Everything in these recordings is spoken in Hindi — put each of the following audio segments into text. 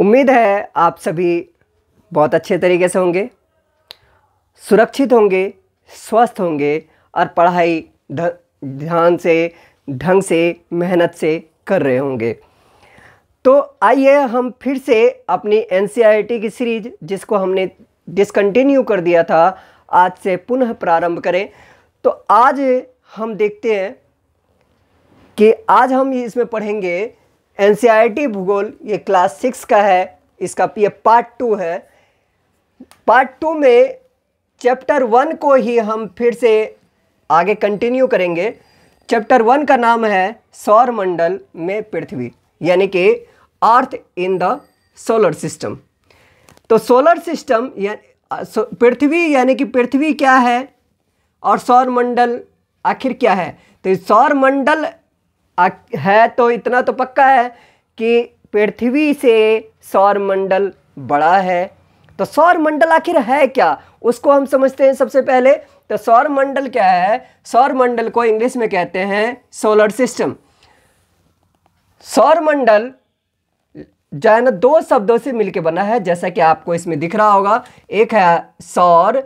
उम्मीद है आप सभी बहुत अच्छे तरीके से होंगे सुरक्षित होंगे स्वस्थ होंगे और पढ़ाई ध्यान से ढंग से मेहनत से कर रहे होंगे तो आइए हम फिर से अपनी एन e की सीरीज जिसको हमने डिसकंटिन्यू कर दिया था आज से पुनः प्रारंभ करें तो आज हम देखते हैं कि आज हम इसमें पढ़ेंगे एन भूगोल ये क्लास सिक्स का है इसका ये पार्ट टू है पार्ट टू में चैप्टर वन को ही हम फिर से आगे कंटिन्यू करेंगे चैप्टर वन का नाम है सौर मंडल में पृथ्वी यानी कि earth in the solar system तो सोलर सिस्टम या पृथ्वी यानी कि पृथ्वी क्या है और सौर मंडल आखिर क्या है तो सौर मंडल है तो इतना तो पक्का है कि पृथ्वी से सौरमंडल बड़ा है तो सौरमंडल आखिर है क्या उसको हम समझते हैं सबसे पहले तो सौरमंडल क्या है सौरमंडल को इंग्लिश में कहते हैं सोलर सिस्टम सौरमंडल जो है ना दो शब्दों से मिलकर बना है जैसा कि आपको इसमें दिख रहा होगा एक है सौर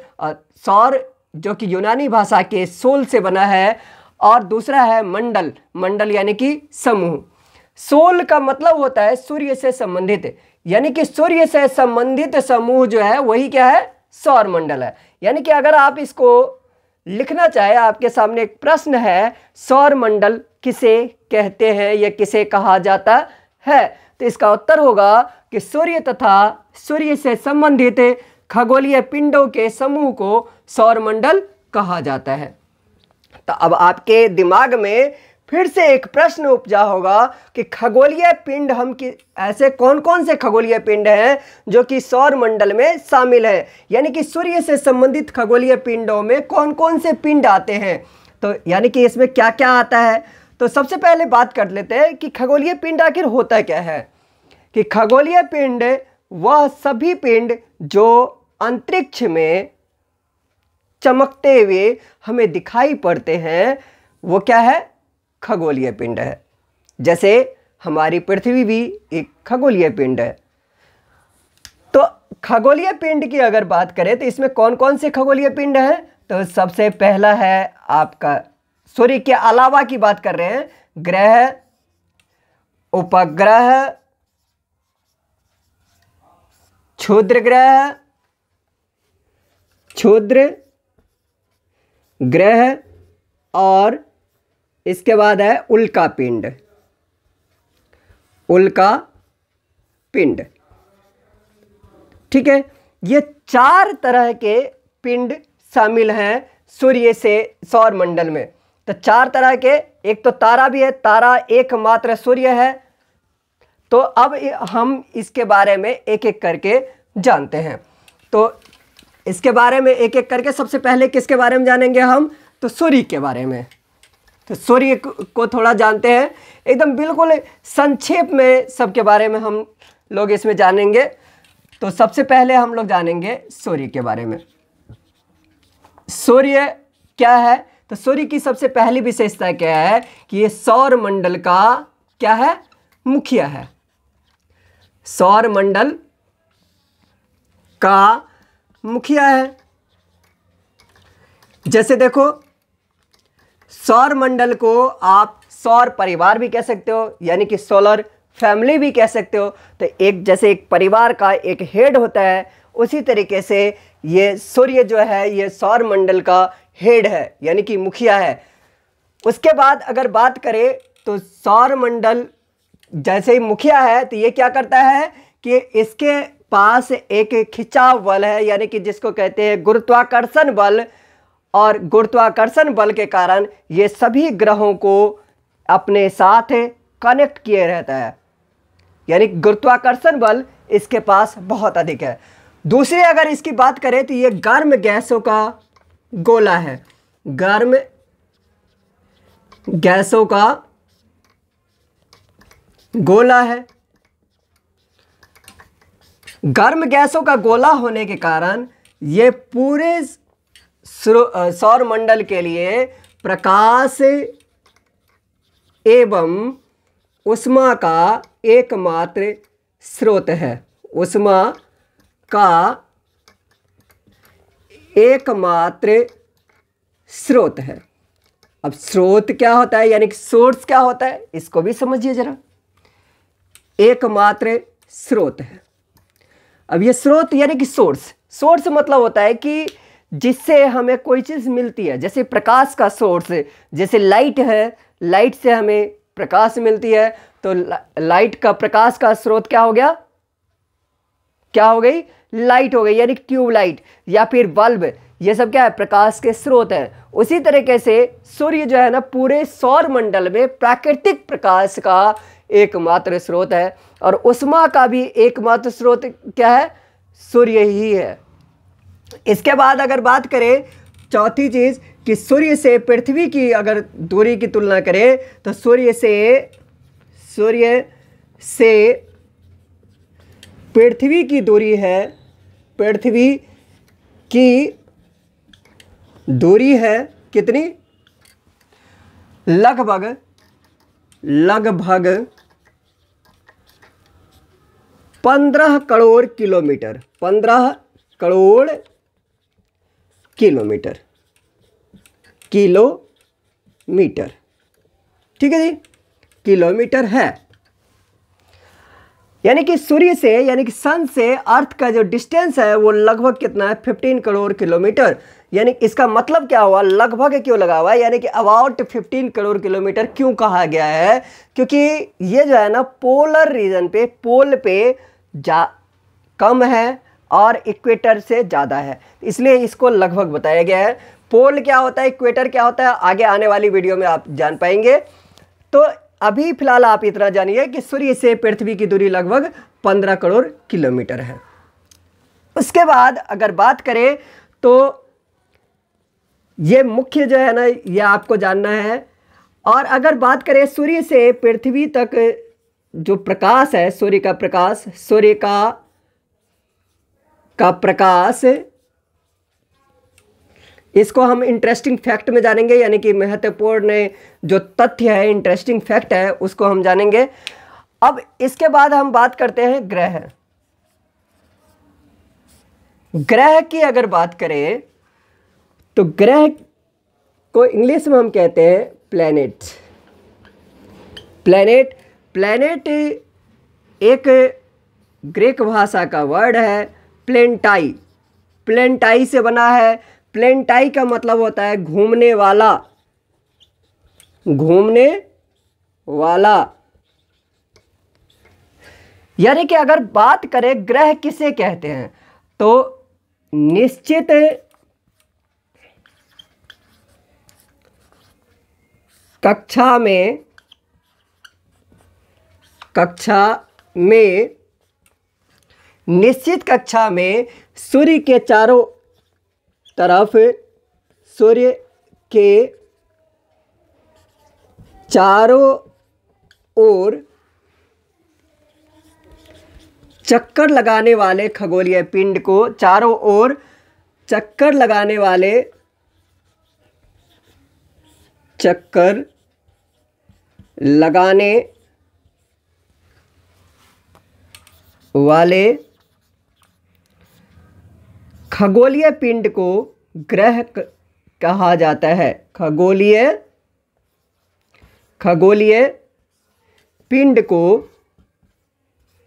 सौर जो कि यूनानी भाषा के सोल से बना है और दूसरा है मंडल मंडल यानी कि समूह सोल का मतलब होता है सूर्य से संबंधित यानी कि सूर्य से संबंधित समूह जो है वही क्या है सौर मंडल है यानी कि अगर आप इसको लिखना चाहे आपके सामने एक प्रश्न है सौर मंडल किसे कहते हैं या किसे कहा जाता है तो इसका उत्तर होगा कि सूर्य तथा सूर्य से संबंधित खगोलीय पिंडों के समूह को सौर मंडल कहा जाता है तो अब आपके दिमाग में फिर से एक प्रश्न उपजा होगा कि खगोलीय पिंड हम कि ऐसे कौन कौन से खगोलीय पिंड हैं जो कि सौर मंडल में शामिल हैं यानी कि सूर्य से संबंधित खगोलीय पिंडों में कौन कौन से पिंड आते हैं तो यानी कि इसमें क्या क्या आता है तो सबसे पहले बात कर लेते हैं कि खगोलीय पिंड आखिर होता क्या है कि खगोलीय पिंड वह सभी पिंड जो अंतरिक्ष में चमकते हुए हमें दिखाई पड़ते हैं वो क्या है खगोलीय पिंड है जैसे हमारी पृथ्वी भी एक खगोलीय पिंड है तो खगोलीय पिंड की अगर बात करें तो इसमें कौन कौन से खगोलीय पिंड हैं तो सबसे पहला है आपका सूर्य के अलावा की बात कर रहे हैं ग्रह उपग्रह क्षुद्र ग्रह क्षुद्र ग्रह और इसके बाद है उल्का पिंड उल्का पिंड ठीक है ये चार तरह के पिंड शामिल हैं सूर्य से सौर मंडल में तो चार तरह के एक तो तारा भी है तारा एकमात्र सूर्य है तो अब हम इसके बारे में एक एक करके जानते हैं तो इसके बारे में एक एक करके सबसे पहले किसके बारे में जानेंगे हम तो सूर्य के बारे में तो सूर्य को थोड़ा जानते हैं एकदम बिल्कुल संक्षेप में सबके बारे में हम लोग इसमें जानेंगे तो सबसे पहले हम लोग जानेंगे सूर्य के बारे में सूर्य क्या है तो सूर्य की सबसे पहली विशेषता क्या है कि ये सौर मंडल का क्या है मुखिया है सौर मंडल का मुखिया है जैसे देखो सौर मंडल को आप सौर परिवार भी कह सकते हो यानी कि सोलर फैमिली भी कह सकते हो तो एक जैसे एक परिवार का एक हेड होता है उसी तरीके से ये सूर्य जो है ये सौर मंडल का हेड है यानी कि मुखिया है उसके बाद अगर बात करें तो सौर मंडल जैसे ही मुखिया है तो ये क्या करता है कि इसके पास एक खिंचाव बल है यानी कि जिसको कहते हैं गुरुत्वाकर्षण बल और गुरुत्वाकर्षण बल के कारण ये सभी ग्रहों को अपने साथ कनेक्ट किए रहता है यानी गुरुत्वाकर्षण बल इसके पास बहुत अधिक है दूसरी अगर इसकी बात करें तो ये गर्म गैसों का गोला है गर्म गैसों का गोला है गर्म गैसों का गोला होने के कारण ये पूरे सौर मंडल के लिए प्रकाश एवं उष्मा का एकमात्र स्रोत है उष्मा का एकमात्र स्रोत है अब स्रोत क्या होता है यानी कि सोर्स क्या होता है इसको भी समझिए जरा एकमात्र स्रोत है अब ये स्रोत यानी कि सोर्स सोर्स मतलब होता है कि जिससे हमें कोई चीज़ मिलती है जैसे प्रकाश का सोर्स जैसे लाइट है लाइट से हमें प्रकाश मिलती है तो लाइट का प्रकाश का स्रोत क्या हो गया क्या हो गई लाइट हो गई यानी ट्यूबलाइट या फिर बल्ब ये सब क्या है प्रकाश के स्रोत हैं उसी तरीके से सूर्य जो है ना पूरे सौर मंडल में प्राकृतिक प्रकाश का एकमात्र स्रोत है और उष्मा का भी एकमात्र स्रोत क्या है सूर्य ही है इसके बाद अगर बात करें चौथी चीज़ कि सूर्य से पृथ्वी की अगर दूरी की तुलना करें तो सूर्य से सूर्य से पृथ्वी की दूरी है पृथ्वी की दूरी है कितनी लगभग लगभग पंद्रह करोड़ किलोमीटर पंद्रह करोड़ किलोमीटर किलोमीटर ठीक है जी किलोमीटर है यानी कि सूर्य से यानी कि सन से अर्थ का जो डिस्टेंस है वो लगभग कितना है फिफ्टीन करोड़ किलोमीटर यानी इसका मतलब क्या हुआ लगभग क्यों लगा हुआ है यानी कि अबाउट 15 करोड़ किलोमीटर क्यों कहा गया है क्योंकि ये जो है ना पोलर रीजन पे पोल पे जा कम है और इक्वेटर से ज़्यादा है इसलिए इसको लगभग बताया गया है पोल क्या होता है इक्वेटर क्या होता है आगे आने वाली वीडियो में आप जान पाएंगे तो अभी फिलहाल आप इतना जानिए कि सूर्य से पृथ्वी की दूरी लगभग 15 करोड़ किलोमीटर है उसके बाद अगर बात करें तो ये मुख्य जो है ना ये आपको जानना है और अगर बात करें सूर्य से पृथ्वी तक जो प्रकाश है सूर्य का प्रकाश सूर्य का का प्रकाश इसको हम इंटरेस्टिंग फैक्ट में जानेंगे यानी कि महत्वपूर्ण जो तथ्य है इंटरेस्टिंग फैक्ट है उसको हम जानेंगे अब इसके बाद हम बात करते हैं ग्रह ग्रह की अगर बात करें तो ग्रह को इंग्लिश में हम कहते हैं प्लैनेट प्लैनेट प्लैनेट एक ग्रीक भाषा का वर्ड है प्लेंटाई प्लेंटाई से बना है प्लेंटाई का मतलब होता है घूमने वाला घूमने वाला यानी कि अगर बात करें ग्रह किसे कहते हैं तो निश्चित कक्षा में कक्षा में निश्चित कक्षा में सूर्य के चारों तरफ सूर्य के चारों ओर चक्कर लगाने वाले खगोलीय पिंड को चारों ओर चक्कर लगाने वाले चक्कर लगाने वाले खगोलीय पिंड को ग्रह कहा जाता है खगोलीय खगोलीय पिंड को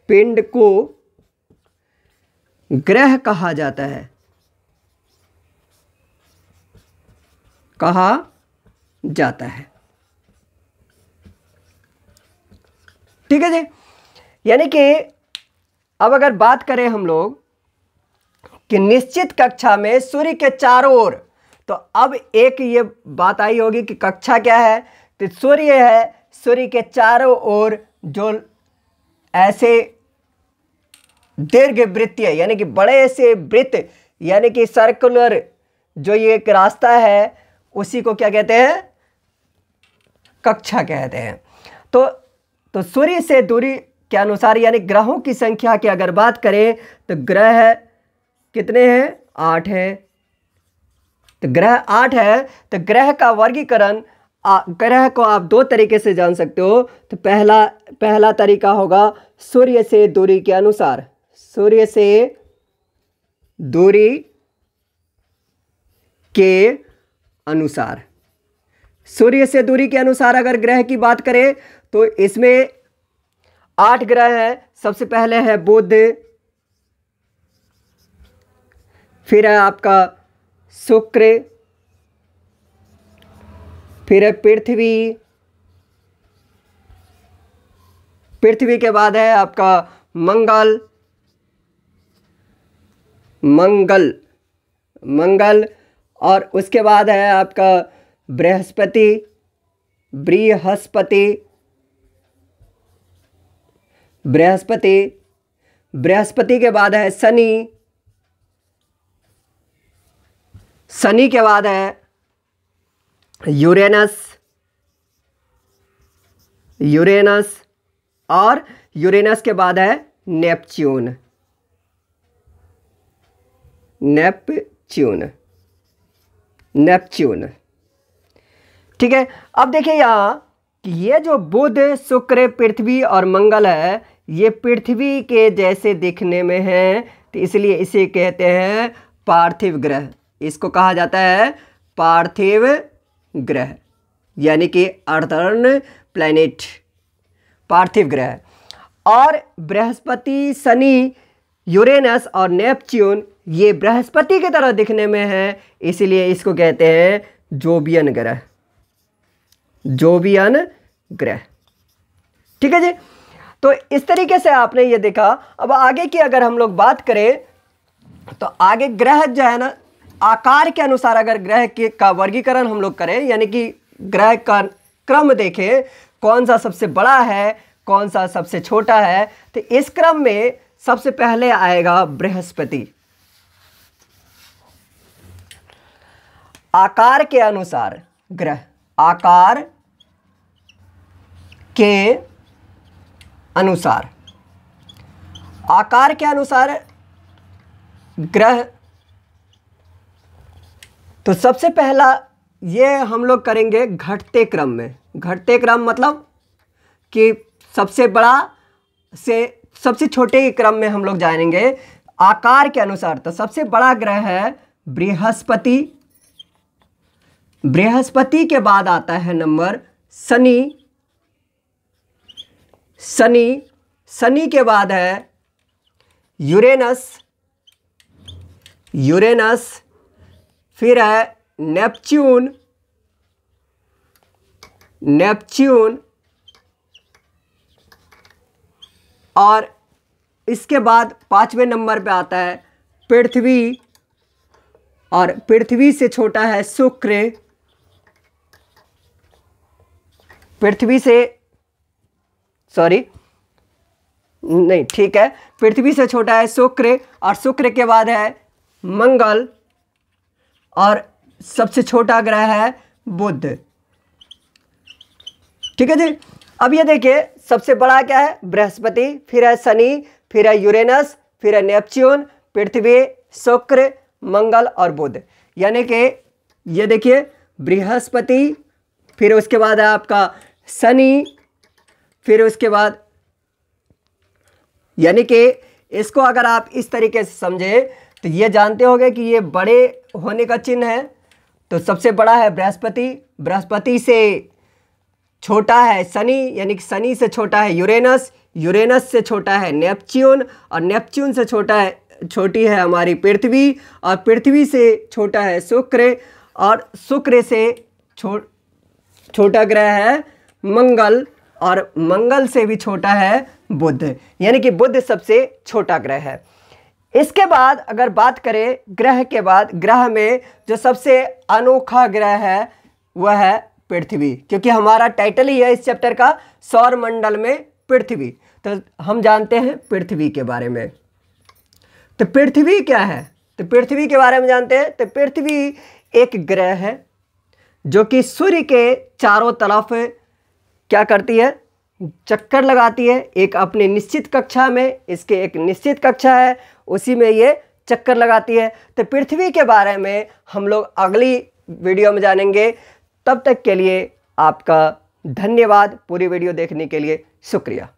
पिंड को ग्रह कहा जाता है कहा जाता है ठीक है जी यानी कि अब अगर बात करें हम लोग कि निश्चित कक्षा में सूर्य के चारों ओर तो अब एक ये बात आई होगी कि कक्षा क्या है तो सूर्य है सूर्य के चारों ओर जो ऐसे दीर्घ वृत्तीय यानी कि बड़े से वृत्त यानी कि सर्कुलर जो ये एक रास्ता है उसी को क्या कहते हैं कक्षा कहते हैं तो तो सूर्य से दूरी के अनुसार यानी ग्रहों की संख्या की अगर बात करें तो ग्रह है कितने हैं आठ हैं तो ग्रह आठ है तो ग्रह का वर्गीकरण ग्रह को आप दो तरीके से जान सकते हो तो पहला पहला तरीका होगा सूर्य से दूरी के अनुसार सूर्य से दूरी के अनुसार सूर्य से दूरी के अनुसार अगर ग्रह की बात करें तो इसमें आठ ग्रह है सबसे पहले है बुद्ध फिर है आपका शुक्र फिर है पृथ्वी पृथ्वी के बाद है आपका मंगल मंगल मंगल और उसके बाद है आपका बृहस्पति बृहस्पति बृहस्पति बृहस्पति के बाद है शनि शनि के बाद है यूरेनस यूरेनस और यूरेनस के बाद है नेपच्यून नेपच्यून नेपच्यून ठीक है अब देखिए यहां ये जो बुध शुक्र पृथ्वी और मंगल है ये पृथ्वी के जैसे दिखने में है तो इसलिए इसे कहते हैं पार्थिव ग्रह इसको कहा जाता है पार्थिव ग्रह यानी कि अर्थर्न प्लैनेट पार्थिव ग्रह और बृहस्पति शनि यूरेनस और नेपच्यून ये बृहस्पति की तरह दिखने में है इसलिए इसको कहते हैं जोबियन ग्रह जोबियन ग्रह ठीक है जी तो इस तरीके से आपने ये देखा अब आगे की अगर हम लोग बात करें तो आगे ग्रह जो है ना आकार के अनुसार अगर ग्रह के का वर्गीकरण हम लोग करें यानी कि ग्रह का क्रम देखें कौन सा सबसे बड़ा है कौन सा सबसे छोटा है तो इस क्रम में सबसे पहले आएगा बृहस्पति आकार के अनुसार ग्रह आकार के अनुसार आकार के अनुसार ग्रह तो सबसे पहला ये हम लोग करेंगे घटते क्रम में घटते क्रम मतलब कि सबसे बड़ा से सबसे छोटे क्रम में हम लोग जानेंगे आकार के अनुसार तो सबसे बड़ा ग्रह है बृहस्पति बृहस्पति के बाद आता है नंबर शनि शनि शनि के बाद है यूरेनस यूरेनस फिर है नेपच्यून नेपच्यून और इसके बाद पांचवें नंबर पे आता है पृथ्वी और पृथ्वी से छोटा है शुक्र पृथ्वी से सॉरी नहीं ठीक है पृथ्वी से छोटा है शुक्र और शुक्र के बाद है मंगल और सबसे छोटा ग्रह है बुद्ध ठीक है जी अब ये देखिए सबसे बड़ा क्या है बृहस्पति फिर है शनि फिर है यूरेनस फिर है नेपच्यून पृथ्वी शुक्र मंगल और बुध यानी कि ये देखिए बृहस्पति फिर उसके बाद है आपका शनि फिर उसके बाद यानी कि इसको अगर आप इस तरीके से समझे तो ये जानते होंगे कि ये बड़े होने का चिन्ह है तो सबसे बड़ा है बृहस्पति बृहस्पति से छोटा है शनि यानी कि शनि से छोटा है यूरेनस यूरेनस से छोटा है नेपच्यून और नेपच्यून से छोटा है छोटी है हमारी पृथ्वी और पृथ्वी से छोटा है शुक्र और शुक्र से छो छोटा ग्रह है मंगल और मंगल से भी छोटा है बुध यानी कि बुध सबसे छोटा ग्रह है इसके बाद अगर बात करें ग्रह के बाद ग्रह में जो सबसे अनोखा ग्रह है वह है पृथ्वी क्योंकि हमारा टाइटल ही है इस चैप्टर का सौर मंडल में पृथ्वी तो हम जानते हैं पृथ्वी के बारे में तो पृथ्वी क्या है तो पृथ्वी के बारे में जानते हैं तो पृथ्वी एक ग्रह है जो कि सूर्य के चारों तरफ क्या करती है चक्कर लगाती है एक अपने निश्चित कक्षा में इसके एक निश्चित कक्षा है उसी में ये चक्कर लगाती है तो पृथ्वी के बारे में हम लोग अगली वीडियो में जानेंगे तब तक के लिए आपका धन्यवाद पूरी वीडियो देखने के लिए शुक्रिया